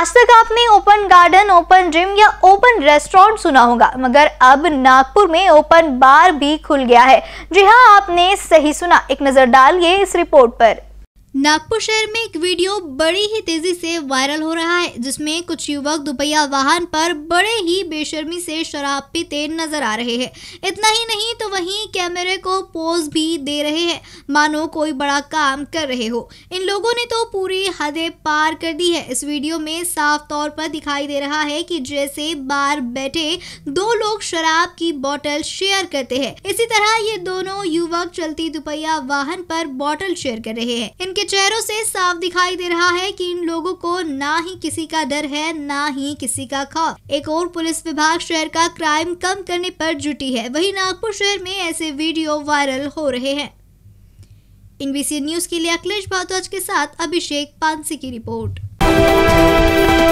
आज तक आपने ओपन गार्डन ओपन जिम या ओपन रेस्टोरेंट सुना होगा मगर अब नागपुर में ओपन बार भी खुल गया है जी हाँ आपने सही सुना एक नजर डालिए इस रिपोर्ट पर नागपुर शहर में एक वीडियो बड़ी ही तेजी से वायरल हो रहा है जिसमें कुछ युवक दुपहिया वाहन पर बड़े ही बेशर्मी से शराब पीते नजर आ रहे हैं इतना ही नहीं तो वहीं कैमरे को पोज भी दे रहे हैं मानो कोई बड़ा काम कर रहे हो इन लोगों ने तो पूरी हदें पार कर दी है इस वीडियो में साफ तौर पर दिखाई दे रहा है की जैसे बार बैठे दो लोग शराब की बॉटल शेयर करते हैं इसी तरह ये दोनों युवक चलती दुपहिया वाहन पर बॉटल शेयर कर रहे हैं इनके इनके चेहरों से साफ दिखाई दे रहा है कि इन लोगों को ना ही किसी का डर है ना ही किसी का खौफ एक और पुलिस विभाग शहर का क्राइम कम करने पर जुटी है वही नागपुर शहर में ऐसे वीडियो वायरल हो रहे हैं इनबीसी न्यूज के लिए अखिलेश भारद्वाज के साथ अभिषेक पानसी की रिपोर्ट